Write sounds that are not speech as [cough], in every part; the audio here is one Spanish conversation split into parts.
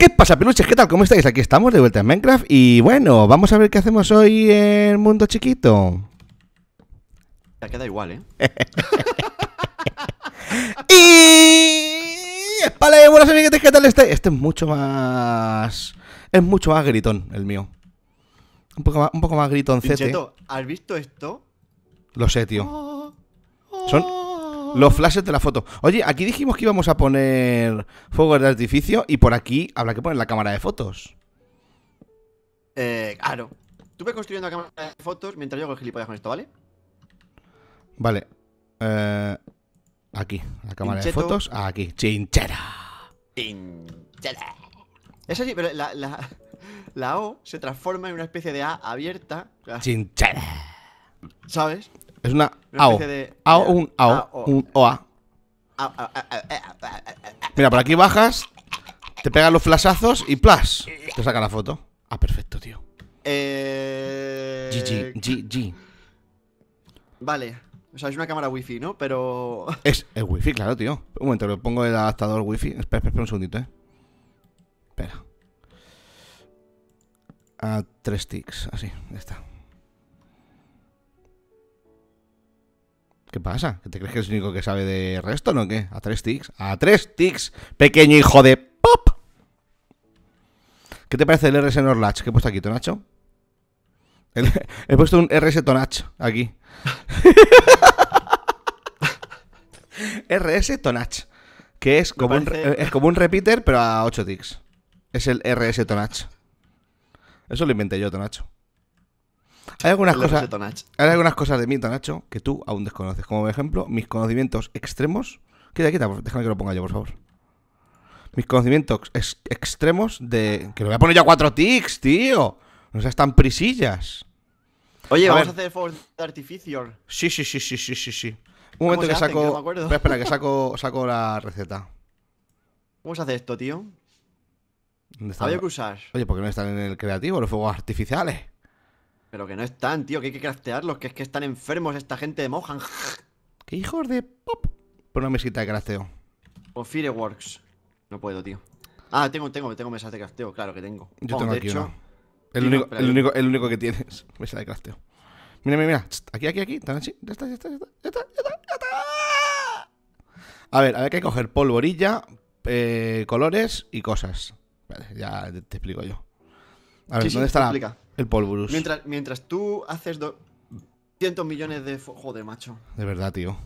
¿Qué pasa, peluches? ¿Qué tal? ¿Cómo estáis? Aquí estamos de vuelta en Minecraft y bueno, vamos a ver qué hacemos hoy en Mundo Chiquito. Ya queda igual, ¿eh? [laughs] y es buenas amiguitas! ¿qué tal este? Este es mucho más... Es mucho más gritón, el mío. Un poco más, un poco más ¿has visto esto? Lo sé, tío. Oh, oh. Son los flashes de la foto. Oye, aquí dijimos que íbamos a poner fuego de artificio y por aquí habrá que poner la cámara de fotos. Eh, claro. Tú construyendo la cámara de fotos mientras yo hago el gilipollas con esto, ¿vale? Vale. Eh... Aquí, la cámara de fotos. Aquí, chinchera. Chinchera. Es así, pero la, la, la, O se transforma en una especie de A abierta. Chinchera. ¿Sabes? Es una, una o De, AO, un un OA. Mira, por aquí bajas, te pegan los flashazos y plas. Te saca la foto. Ah, perfecto, tío. Eh... GG, GG. Vale. O sea, es una cámara wifi, ¿no? Pero. [laughs] Es, es wifi, claro, tío. Un momento, le pongo el adaptador wifi. Espera, espera, un segundito, eh. Espera. A tres ticks, así, ya está. ¿Qué pasa? ¿Que te crees que es el único que sabe de resto, no qué? A tres ticks. A tres ticks, pequeño hijo de pop. ¿Qué te parece el RSN Orlatch que he puesto aquí, Tonacho? Nacho? He puesto un RS Tonach aquí. [laughs] RS Tonach. Que es como, un, es como un repeater, pero a 8 ticks. Es el RS Tonach. Eso lo inventé yo, Tonacho. Hay algunas, cosas, hay algunas cosas de mí, Tonacho, que tú aún desconoces. Como por ejemplo, mis conocimientos extremos. Quita, quita, déjame que lo ponga yo, por favor. Mis conocimientos extremos de. Que lo voy a poner yo a 4 ticks, tío. No seas tan prisillas. Oye, vamos a hacer fuegos Artificial. Sí, sí, sí, sí, sí, sí, sí. Un momento que saco. Espera, que saco, saco la receta. ¿Cómo se hace esto, tío? ¿Dónde está? Había que usar. Oye, ¿por qué no están en el creativo los fuegos artificiales? Pero que no están, tío, que hay que craftearlos, que es que están enfermos esta gente de Mohan. ¡Qué hijos de pop! Por una mesita de crafteo. O Fireworks. No puedo, tío. Ah, tengo, tengo, tengo mesas de crafteo, claro que tengo. Yo tengo aquí hecho, el, único, el, único, el único que tienes. de Mira, mira, mira. Aquí, aquí, aquí. Ya está, ya está, ya está, ya A ver, hay que coger polvorilla, eh, colores y cosas. Vale, ya te, explico yo. A ver, ¿dónde está la, el polvorus? Mientras, mientras tú haces 200 millones de... Joder, macho. De verdad, tío.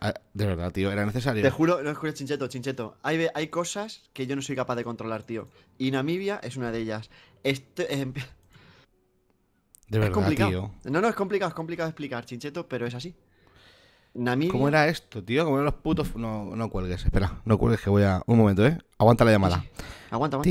Ah, de verdad, tío, era necesario. Te juro, no escuches Chincheto, Chincheto. Hay, hay cosas que yo no soy capaz de controlar, tío. Y Namibia es una de ellas. Este, eh, es, de verdad, complicado. Tío. No, no, es complicado, es complicado explicar, Chincheto, pero es así. Namibia... ¿Cómo era esto, tío? ¿Cómo eran los putos...? No, no cuelgues, espera, no cuelgues que voy a... Un momento, ¿eh? Aguanta la llamada. Aguanta, aguanta.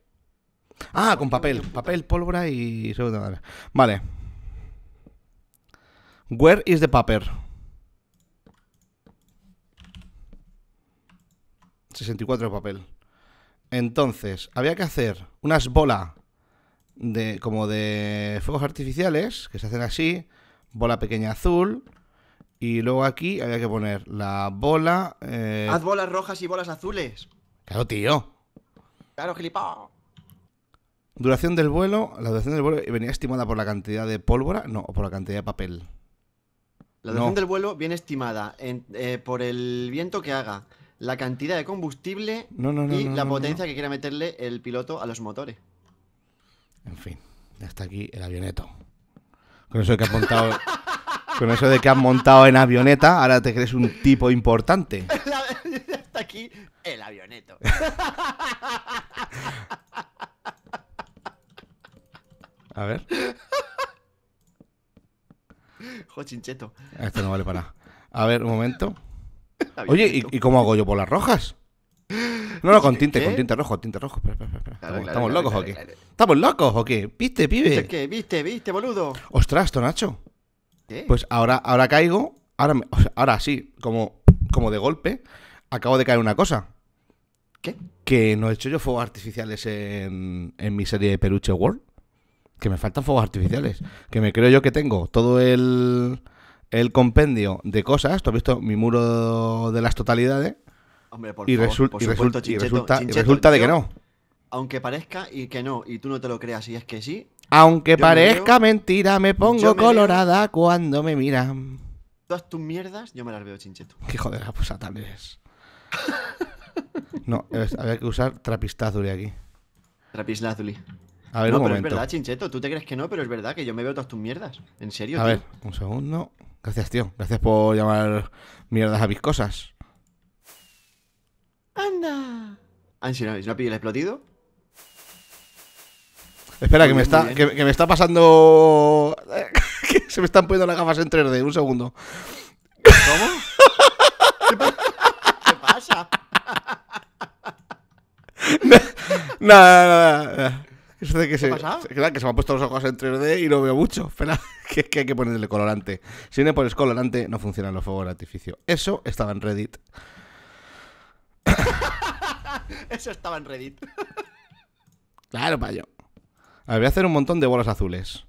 Ah, con papel. Papel, pólvora y... Vale. Where is the paper? 64 de papel. Entonces, había que hacer unas bolas de como de fuegos artificiales que se hacen así, bola pequeña azul y luego aquí había que poner la bola. Eh, Haz bolas rojas y bolas azules. Claro, tío. Claro, gilipao. Duración del vuelo, la duración del vuelo eh, venía estimada por la cantidad de pólvora, no, o por la cantidad de papel. La duración del vuelo viene estimada eh, por el viento que haga, la cantidad de combustible y la potencia que quiera meterle el piloto a los motores. En fin, hasta aquí el avioneto. Con eso de que has montado, [laughs] con eso de que has montado en avioneta, ahora te crees un tipo importante. hasta [laughs] [laughs] aquí el avioneto. A ver. [laughs] chincheto! Ah, esto no vale para A ver, un momento. [laughs] Oye, ¿y, cómo hago yo por las rojas? No, no, con ¿Eh? tinte, con tinte rojo, tinte rojo. ¿Estamos, locos o ¿Estamos locos o qué? ¿Viste, pibe? ¿Viste qué? ¿Viste, viste, boludo? Ostras, Tonacho. ¿Qué? Pues ahora, ahora caigo, ahora, ahora sí, como, como de golpe, acabo de caer una cosa. ¿Qué? Que no he hecho yo fuegos artificiales en, en mi serie de Peluche World que me faltan fuegos artificiales, que me creo yo que tengo todo el, el compendio de cosas, tú has visto mi muro de las totalidades, Hombre, por y, resulta, resulta de que no. Aunque parezca y que no, y tú no te lo creas, y es que sí. Aunque parezca mentira, me pongo colorada cuando me miran. Todas tus mierdas, yo me las veo, Chincheto. Qué joder, pues tal vez. [laughs] no, había que usar trapistazuli aquí. Trapistazuli. A ver, no, pero es verdad, Chincheto, tú te crees que no, pero es verdad que yo me veo todas tus mierdas. En serio, A ver, un segundo. Gracias, tío. Gracias por llamar mierdas a mis cosas. ¡Anda! ¿Ah, si no, ¿no el explotido? Espera, que me, está, que, me está pasando... [laughs] que se me están poniendo las gafas en 3D. Un segundo. ¿Cómo? [laughs] ¿Qué, pasa? ¿Qué [laughs] pasa? Nada, nada, nada. Eso de que, se, que se me han puesto los ojos en 3D y no veo mucho. [laughs] Espera, que, hay que ponerle colorante. Si no pones colorante, no funcionan los fuegos de artificio. Eso estaba en Reddit. [laughs] Eso estaba en Reddit. claro, payo. A ver, voy a hacer un montón de bolas azules.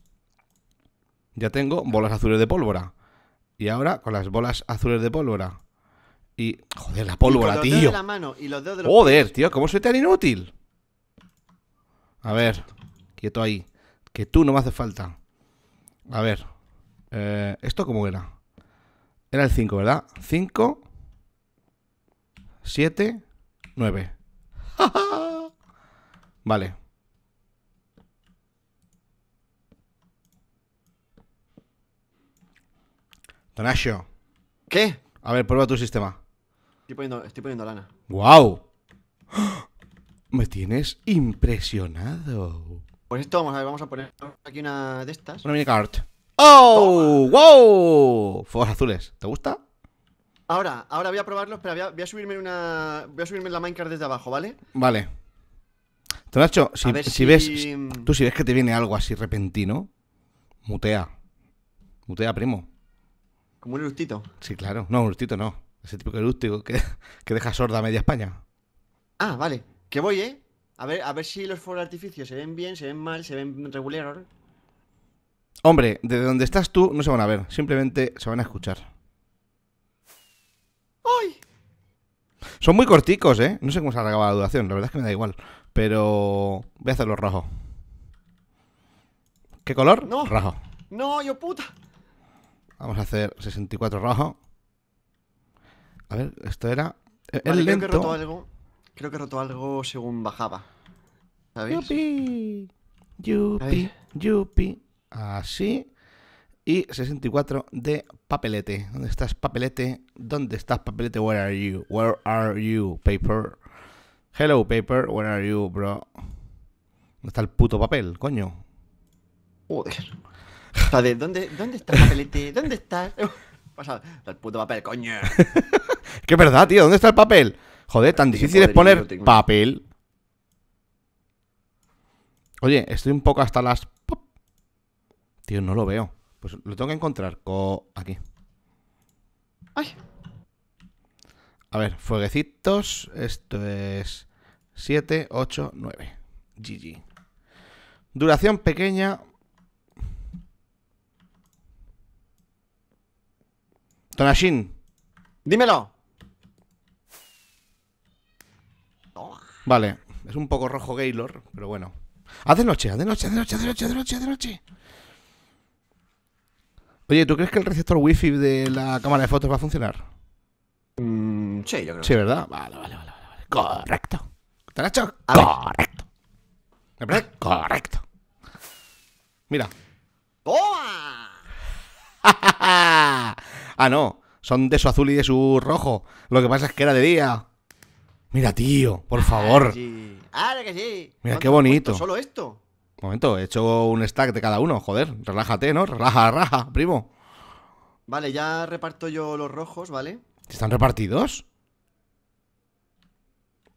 Ya tengo bolas azules de pólvora. Y ahora con las bolas azules de pólvora. Y. Joder, la pólvora, tío. joder, tío, ¿cómo soy tan inútil? A ver, quieto ahí. Que tú no me hace falta. A ver. Eh, ¿Esto cómo era? Era el 5, ¿verdad? 5, 7, 9. vale. Donasio. ¿Qué? A ver, prueba tu sistema. Estoy poniendo, lana. ¡Guau! ¡Wow! Me tienes impresionado. Pues esto, vamos a vamos a poner aquí una de estas. Una minicart. ¡Oh! ¡Wow! Fuegos azules. ¿Te gusta? Ahora, ahora voy a probarlos, pero voy a, subirme una. Voy a subirme la Minecraft desde abajo, ¿vale? Vale. Te Si, ves. tú si ves que te viene algo así repentino, mutea. Mutea, primo. Como un erustito. Sí, claro. No, un erustito no. Ese típico de que, que deja sorda a media España. Ah, vale. Que voy, ¿eh? A ver, a ver si los fuegos artificios se ven bien, se ven mal, se ven regular. Hombre, desde donde estás tú no se van a ver, simplemente se van a escuchar. ¡Ay! Son muy corticos, ¿eh? No sé cómo se ha acabado la duración, la verdad es que me da igual. Pero voy a hacerlo rojo. ¿Qué color? No. Rojo. No, yo puta. Vamos a hacer 64 rojo. A ver, esto era... El eh, lento. Creo que roto algo según bajaba. ¿Sabéis? Yupi, yupi, yupi. Así. Y 64 de papelete. ¿Dónde estás, papelete? ¿Dónde estás, papelete? Where are you? Where are you, paper? Hello, paper. Where are you, bro? ¿Dónde está el puto papel, coño? Joder. ¿dónde, dónde está el papelete? ¿Dónde está? ¿Qué [laughs] el puto papel, coño. [laughs] ¡Qué verdad, tío. ¿Dónde está el papel? Joder, tan difícil es poner papel. Oye, estoy un poco hasta las... Tío, no lo veo. Pues lo tengo que encontrar aquí. ¡Ay! A ver, fueguecitos. Esto es 7, 8, 9. GG. Duración pequeña. Tonashin. Dímelo. Vale, es un poco rojo Gaylord, pero bueno. Haz de noche, haz de noche, haz de noche, haz de noche, haz de noche, haz de noche. Oye, ¿tú crees que el receptor wifi de la cámara de fotos va a funcionar? Mm, sí, yo creo. Sí, ¿verdad? Vale, vale, vale. vale. Correcto. ¿Te lo hecho? Correcto. parece? Correcto. Mira. ¡Boa! [laughs] ah, no. Son de su azul y de su rojo. Lo que pasa es que era de día. Mira, tío, por ah, favor. Ah, que sí. Mira, qué bonito. Solo esto. Momento, he hecho un stack de cada uno, joder. Relájate, ¿no? Relaja, raja, primo. Vale, ya reparto yo los rojos, ¿vale? ¿Están repartidos?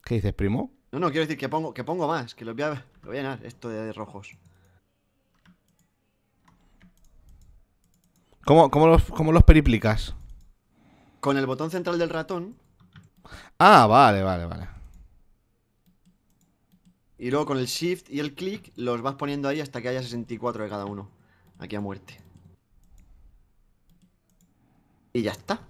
¿Qué dices, primo? No, no, quiero decir que pongo, que pongo más, que los voy a, lo voy a llenar, esto de, rojos. ¿Cómo los periplicas? Con el botón central del ratón Ah, vale, vale, vale. Y luego con el shift y el click los vas poniendo ahí hasta que haya 64 de cada uno. Aquí a muerte. Y ya está.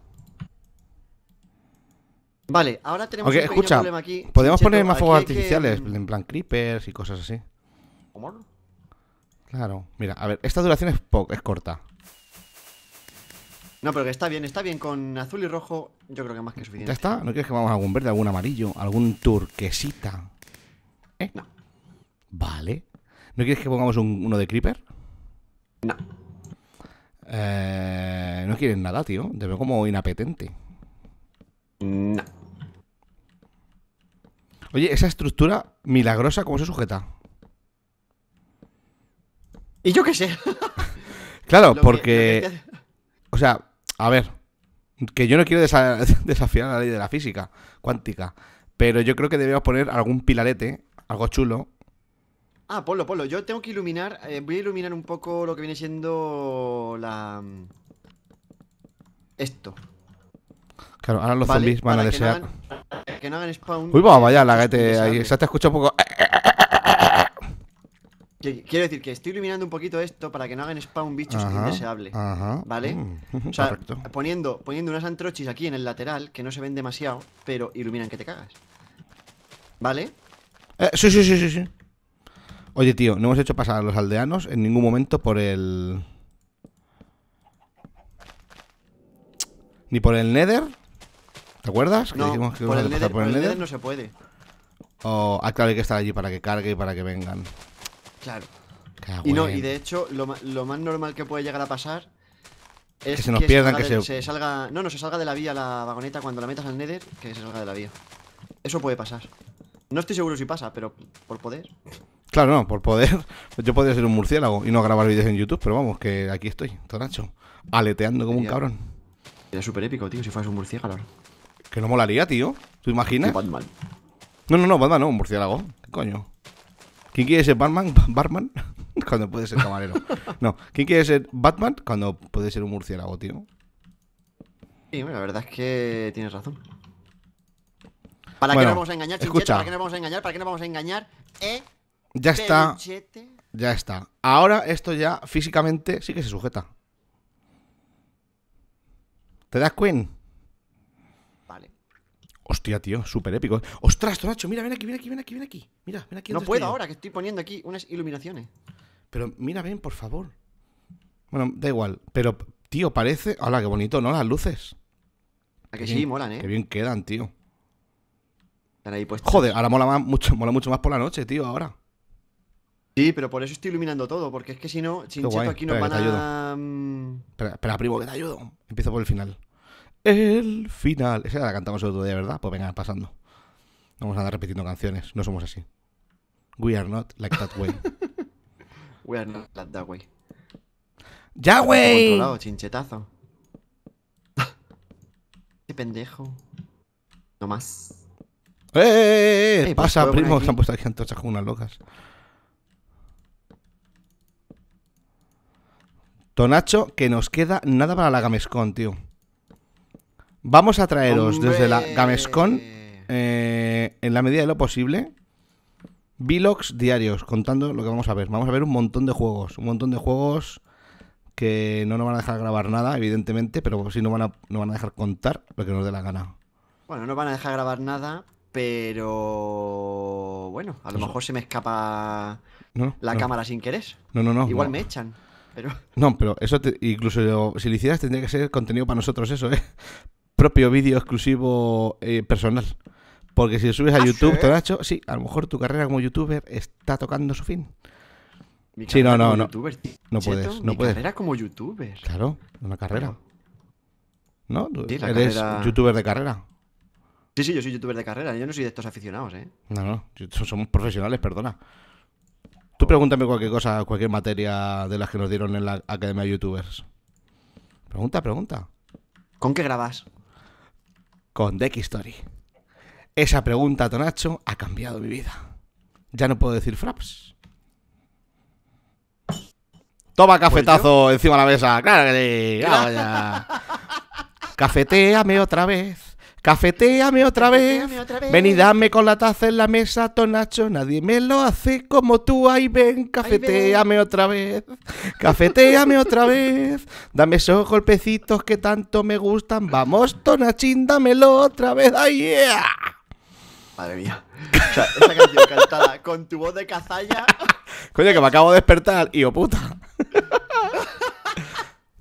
Vale, ahora tenemos un problema aquí. Podemos poner más fuegos artificiales, en plan creepers y cosas así. Claro, mira, a ver, esta duración es, es corta. No, pero que está bien, está bien. Con azul y rojo, yo creo que más que suficiente. ¿Ya está? ¿No quieres que vamos a algún verde, algún amarillo, algún turquesita? ¿Eh? No. Vale. ¿No quieres que pongamos uno de Creeper? No. Eh, no quieres nada, tío. Te veo como inapetente. No. Oye, esa estructura milagrosa, ¿cómo se sujeta? ¿Y yo qué sé? [laughs] claro, porque... O sea, a ver, que yo no quiero [laughs] desafiar la ley de la física cuántica, pero yo creo que debemos poner algún pilarete, algo chulo. Ah, ponlo, ponlo. Yo tengo que iluminar, eh, voy a iluminar un poco lo que viene siendo la... Mm, esto. Claro, ahora los zombies van a desear. Que no hagan, spawn. Uy, vamos allá, la que Ahí, se te escucha un poco quiero decir que estoy iluminando un poquito esto para que no hagan spawn bichos indeseables indeseable. ¿Vale? o sea, poniendo, poniendo unas antrochis aquí en el lateral que no se ven demasiado, pero iluminan que te cagas. ¿Vale? sí, sí, sí, sí, sí. Oye, tío, no hemos hecho pasar a los aldeanos en ningún momento por el. Ni por el Nether. ¿Te acuerdas? No, que por, el nether, no se puede. O, ah, claro, hay que estar allí para que cargue y para que vengan. Claro. Y no, y de hecho, lo, lo, más normal que puede llegar a pasar es que se nos pierdan, que se... salga. No, no, se salga de la vía la vagoneta cuando la metas al Nether, que se salga de la vía. Eso puede pasar. No estoy seguro si pasa, pero por poder. Claro, no, por poder. [laughs] Yo podría ser un murciélago y no grabar vídeos en YouTube, pero vamos, que aquí estoy, Tonacho, aleteando como un cabrón. Sería súper épico, tío, si fueras un murciélago. Que no molaría, tío. ¿Tú imaginas? Batman. No, no, no, Batman no, un murciélago. ¿Qué coño? ¿Quién quiere ser Batman? [laughs] ¿Batman? [laughs] Cuando puede ser camarero. No, ¿quién quiere ser Batman? Cuando puede ser un murciélago, tío. Sí, la verdad es que tienes razón. ¿Para qué nos vamos a engañar, ¿Para qué nos vamos a engañar? ¿Para qué nos vamos a engañar? ¿Eh? Ya está. Ya está. Ahora esto ya físicamente sí que se sujeta. ¿Te das cuenta? Hostia, tío, súper épico. Ostras, Tonacho, mira, ven aquí, ven aquí, ven aquí, ven aquí. Mira, ven aquí. No puedo ahora, que estoy poniendo aquí unas iluminaciones. Pero mira, bien, por favor. Bueno, da igual. Pero, tío, parece. Hola, qué bonito, ¿no? Las luces. A que sí, molan, ¿eh? Qué bien quedan, tío. Están ahí puestas. Joder, ahora mola, más, mucho, mola mucho más por la noche, tío, ahora. Sí, pero por eso estoy iluminando todo, porque es que si no, chincheto aquí nos van a. Espera, espera, primo, que te ayudo. Empiezo por el final el final. Esa la cantamos el otro día, ¿verdad? Pues venga, pasando. Vamos a andar repitiendo canciones. No somos así. We are not like that way. [laughs] We are not like that way. ¡Ya, güey! chinchetazo. [laughs] Qué pendejo. No más. ¡Eh! eh, eh! eh, eh pues, pasa, primo. Se han puesto aquí antorchas con unas locas. Tonacho, que nos queda nada para la Gamescon, tío. Vamos a traeros desde la Gamescon, eh, en la medida de lo posible, Vlogs diarios, contando lo que vamos a ver. Vamos a ver un montón de juegos, un montón de juegos que no nos van a dejar grabar nada, evidentemente, pero sí nos van a, van a dejar contar lo que nos dé la gana. Bueno, no van a dejar grabar nada, pero bueno, a lo mejor se me escapa la cámara sin querer. No, no, no. Igual me echan. Pero... No, pero eso te, incluso si lo hicieras tendría que ser contenido para nosotros eso, ¿eh? propio vídeo exclusivo eh, personal. Porque si subes a ah, YouTube, sí? Nacho, oh, sí, a lo mejor tu carrera como youtuber está tocando su fin. sí, no, no, no. no puedes, no mi carrera como youtuber. Claro, una carrera. ¿No? eres youtuber de carrera. Sí, sí, yo soy youtuber de carrera. Yo no soy de estos aficionados, ¿eh? No, no. Somos profesionales, perdona. Tú pregúntame cualquier cosa, cualquier materia de las que nos dieron en la Academia de Youtubers. Pregunta, pregunta. ¿Con qué grabas? con Deck Story. Esa pregunta, Tonacho, ha cambiado mi vida. Ya no puedo decir fraps. Toma cafetazo pues encima de la mesa. Claro que sí. [laughs] Cafeteame otra vez. Cafetéame otra vez. Ven y dame con la taza en la mesa, Tonacho. Nadie me lo hace como tú. Ahí ven, cafetéame otra vez. Cafetéame otra vez. Dame esos golpecitos que tanto me gustan. Vamos, Tonachín, dámelo otra vez. ¡Ay, Madre mía. O canción [laughs] cantada con tu voz de cazalla. Coño, que me acabo de despertar, y oh puta. [laughs]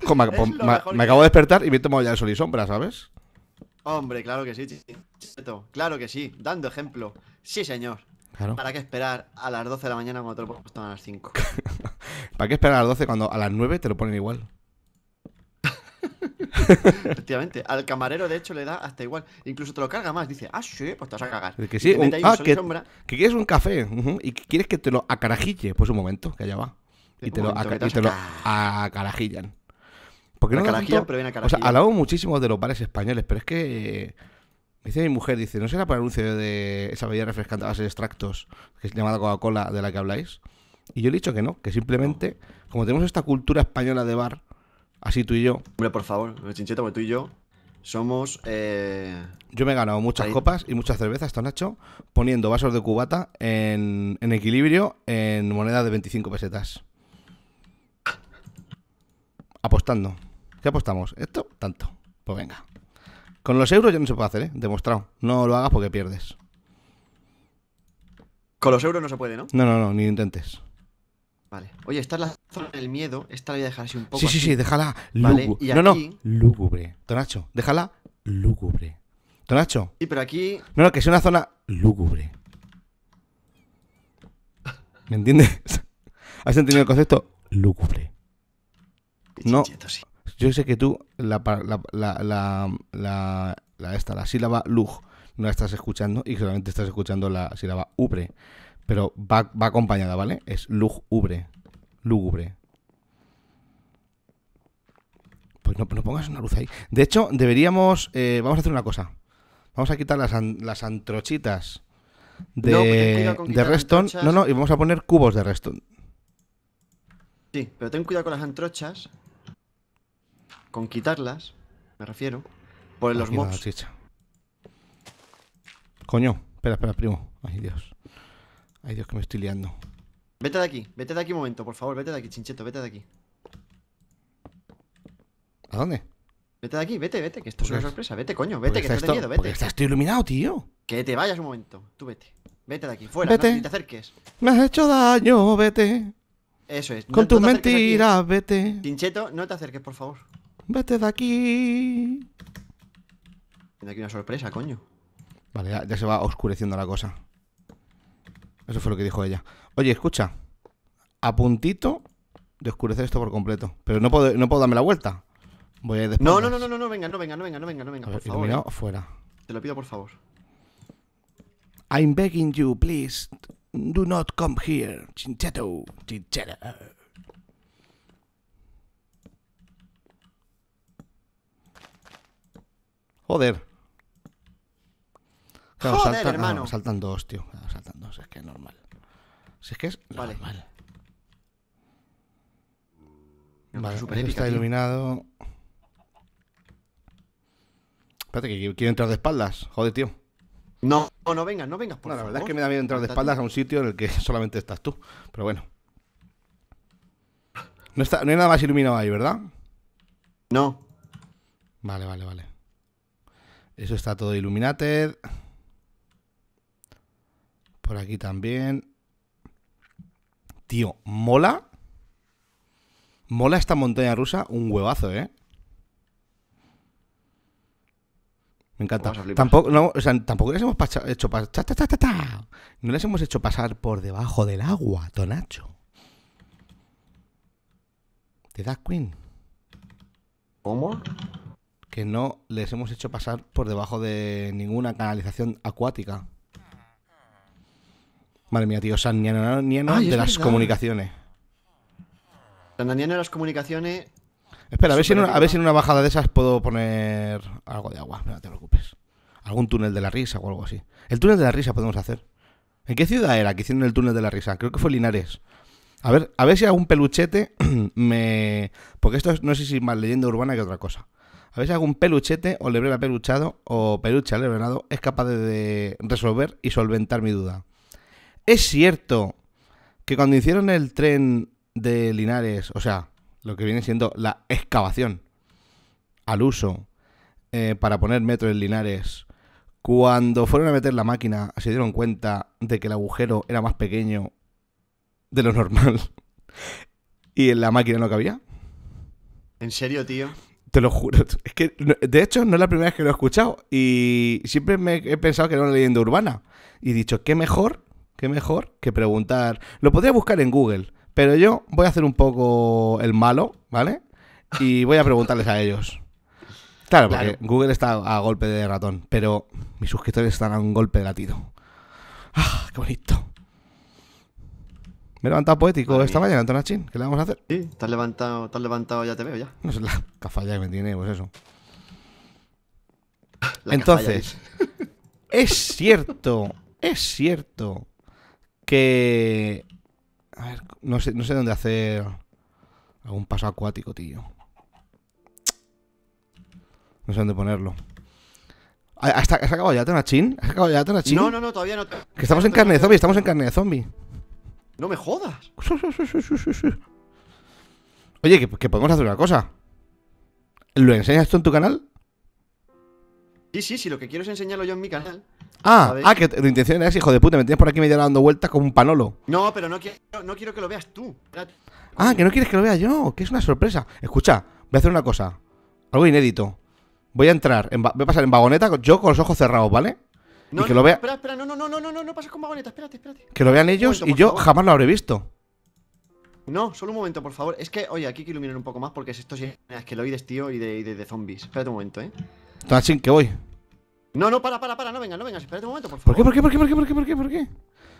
Pues, me, acabo de despertar y me he ya el sol y sombra, ¿sabes? Hombre, claro que sí, Claro que sí, dando ejemplo. Sí, señor. ¿Para qué esperar a las 12 de la mañana cuando te lo puesto a las 5? [laughs] ¿Para qué esperar a las 12 cuando a las 9 te lo ponen igual? [laughs] Efectivamente, al camarero de hecho le da hasta igual. Incluso te lo carga más. Dice, ah, sí, pues te vas a cagar. Ah, que quieres un café y quieres que te lo acarajille. Pues un momento, que allá va. Y te, y te lo acarajillan. Porque no carajilla O sea, hablamos muchísimo de los bares españoles, pero es que. Eh, dice mi mujer, dice, ¿no será para el anuncio de esa bebida refrescante a base de extractos, que es llamada Coca-Cola, de la que habláis? Y yo le he dicho que no, que simplemente, como tenemos esta cultura española de bar, así tú y yo. Hombre, por favor, chincheta, porque tú y yo somos. Eh, yo me he ganado muchas copas y muchas cervezas, está Nacho, poniendo vasos de cubata en, en equilibrio en monedas de 25 pesetas. ¿Qué apostamos? ¿Esto? Tanto. Pues venga. Con los euros ya no se puede hacer, ¿eh? Demostrado. No lo hagas porque pierdes. Con los euros no se puede, ¿no? No, no, no, ni intentes. Vale. Oye, esta es la zona del miedo. Esta la voy a dejar así un poco. Sí, sí, sí, déjala. no, no. Lúgubre. Tonacho, déjala lúgubre. Tonacho. Sí, pero aquí. No, no, que sea una zona lúgubre. ¿Me entiendes? [laughs] ¿Has entendido el concepto? Lúgubre. No, yo sé que tú la, la, la, sílaba luj no la estás escuchando y solamente estás escuchando la sílaba ubre. Pero va, acompañada, ¿vale? Es luj ubre. Lúgubre. Pues no, pongas una luz ahí. De hecho, deberíamos. Eh, vamos a hacer una cosa. Vamos a quitar las, antrochitas de, de Reston. No, no, y vamos a poner cubos de Reston. Sí, pero ten cuidado con las antrochas con quitarlas, me refiero, por los mobs. Coño, espera, espera, primo. Ay, Dios. Ay, Dios, que me estoy liando. Vete de aquí, vete de aquí un momento, por favor, vete de aquí, chincheto, vete de aquí. ¿A dónde? Vete de aquí, vete, vete, que esto es una sorpresa. Vete, coño, vete, que te da miedo, vete. Estoy iluminado, tío. Que te vayas un momento, tú vete. Vete de aquí, fuera, vete. no te acerques. Me has hecho daño, vete. Eso es. Con tus mentiras, vete. Chincheto, no te acerques, por favor. Vete de aquí. Tiene aquí una sorpresa, coño. Vale, ya, se va oscureciendo la cosa. Eso fue lo que dijo ella. Oye, escucha. A puntito de oscurecer esto por completo. Pero no puedo, no puedo darme la vuelta. Voy a ir no, no, no, no, no, no, venga, no, venga, no, venga, no, venga, no, venga. Por favor. Eh. fuera. Te lo pido, por favor. I'm begging you, please. Do not come here. Chincheto, chinchero. Joder. Joder, hermano. saltan dos, tío. saltan dos, es que es normal. Si es que es vale. normal. Vale, este está iluminado. Espérate, que quiero entrar de espaldas. Joder, tío. No, no, no vengas, no vengas. Por la verdad es que me da miedo entrar de espaldas a un sitio en el que [laughs] solamente estás tú. Pero bueno. No, está, no hay nada más iluminado ahí, ¿verdad? No. Vale, vale, vale. Eso está todo illuminated. Por aquí también. Tío, mola. Mola esta montaña rusa un huevazo, ¿eh? Me encanta. Tampoco, tampoco les hemos hecho pasar... chata! No les hemos hecho pasar por debajo del agua, Tonacho. ¿Te das, Queen? ¿Cómo? que no les hemos hecho pasar por debajo de ninguna canalización acuática. Madre mía, tío, San Niano, de las comunicaciones. San Niano de las comunicaciones. Espera, a ver, si en una, bajada de esas puedo poner algo de agua, no te preocupes. Algún túnel de la risa o algo así. El túnel de la risa podemos hacer. ¿En qué ciudad era que hicieron el túnel de la risa? Creo que fue Linares. A ver, a ver si algún peluchete [clears throat] me. Porque esto no sé si más leyenda urbana que otra cosa. A ver algún peluchete o lebrera peluchado o peluche lebronado es capaz de resolver y solventar mi duda. Es cierto que cuando hicieron el tren de Linares, o sea, lo que viene siendo la excavación al uso eh, para poner metro en Linares, cuando fueron a meter la máquina se dieron cuenta de que el agujero era más pequeño de lo normal [laughs] y en la máquina no cabía. ¿En serio, tío? Te lo juro. [laughs] Es que, de hecho, no es la primera vez que lo he escuchado. Y siempre me he pensado que era una leyenda urbana. Y he dicho, qué mejor, qué mejor que preguntar. Lo podría buscar en Google, pero yo voy a hacer un poco el malo, ¿vale? Y voy a preguntarles a ellos. Claro, porque Google está a golpe de ratón, pero mis suscriptores están a un golpe de latido. ¡Ah, qué bonito! Me he levantado poético esta mañana, Antonachín. ¿Qué le vamos a hacer? Sí, estás levantado, estás levantado, ya te veo ya. No sé, la cafalla que me tiene, pues eso. Entonces, [laughs] es cierto, es cierto que... A ver, no sé, no sé dónde hacer algún paso acuático, tío. No sé dónde ponerlo. ¿Has acabado ya, Tonachín? ¿Has acabado ya, Tonachín? No, no, no, todavía no. Que estamos en carne de zombie, estamos en carne de zombie. No me jodas. Oye, que, podemos hacer una cosa. ¿Lo enseñas tú en tu canal? Sí, sí, sí, lo que quiero es enseñarlo yo en mi canal. Ah, ah, que tu intención es hijo de puta, me tienes por aquí medio dando vueltas como un panolo. No, pero no quiero, no quiero que lo veas tú. Ah, que no quieres que lo vea yo, que es una sorpresa. Escucha, voy a hacer una cosa, algo inédito. Voy a entrar, voy a pasar en vagoneta yo con los ojos cerrados, ¿vale? que lo vea... Espera, espera, no, no, no, no, no, no, no pases con vagoneta, espérate, espérate. Que lo vean ellos y yo jamás lo habré visto. No, solo un momento, por favor. Es que, oye, aquí hay que iluminar un poco más porque es esto sí es que lo y de, y de, de, zombies. Espérate un momento, ¿eh? Está que voy. No, no, para, para, para, no vengas, no vengas, espérate un momento, por favor. ¿Por qué, por qué, por qué, por qué, por qué, por qué?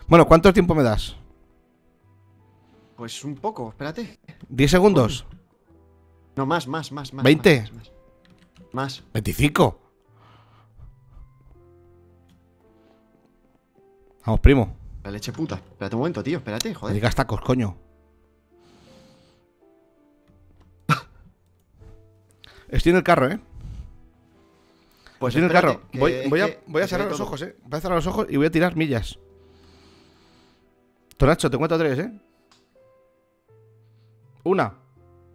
Bueno, ¿cuánto tiempo me das? Pues un poco, espérate. ¿10 segundos? No, más, más, más, más. ¿20? Más. más. ¿25? Vamos, primo. La leche puta. Espérate un momento, tío. Espérate, joder. Me digas tacos, coño. Estoy en el carro, ¿eh? Pues Estoy en el carro. Voy, a, cerrar los ojos, ¿eh? Voy a cerrar los ojos y voy a tirar millas. Tonacho, te cuento tres, ¿eh? Una.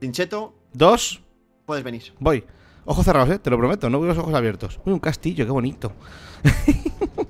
Tincheto. Dos. Puedes venir. Voy. Ojos cerrados, ¿eh? Te lo prometo. No voy los ojos abiertos. Uy, un castillo, qué bonito. [laughs]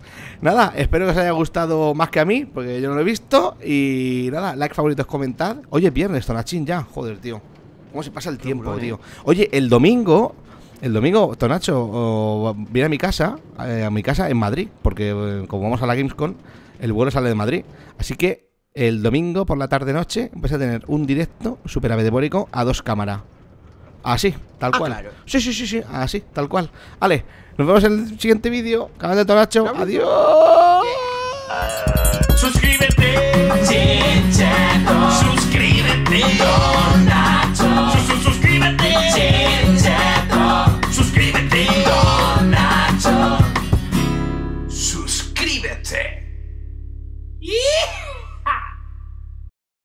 Nada, espero que os haya gustado más que a mí, porque yo no lo he visto. Y nada, like, favoritos, comentad. Oye, viernes, Tonachín ya. Joder, tío. ¿Cómo se pasa el tiempo, tío? Oye, el domingo el domingo, Tonacho viene a mi casa, eh, a mi casa en Madrid, porque eh, como vamos a la Gamescom, el vuelo sale de Madrid. Así que el domingo por la tarde-noche vais a tener un directo super a dos cámaras. Así, tal ah, cual. Sí, sí, sí, sí, así, tal cual. Vale, nos vemos en el siguiente vídeo. Canal de Toracho. Adiós. Suscríbete. Suscríbete. Suscríbete. Suscríbete. Suscríbete. Suscríbete.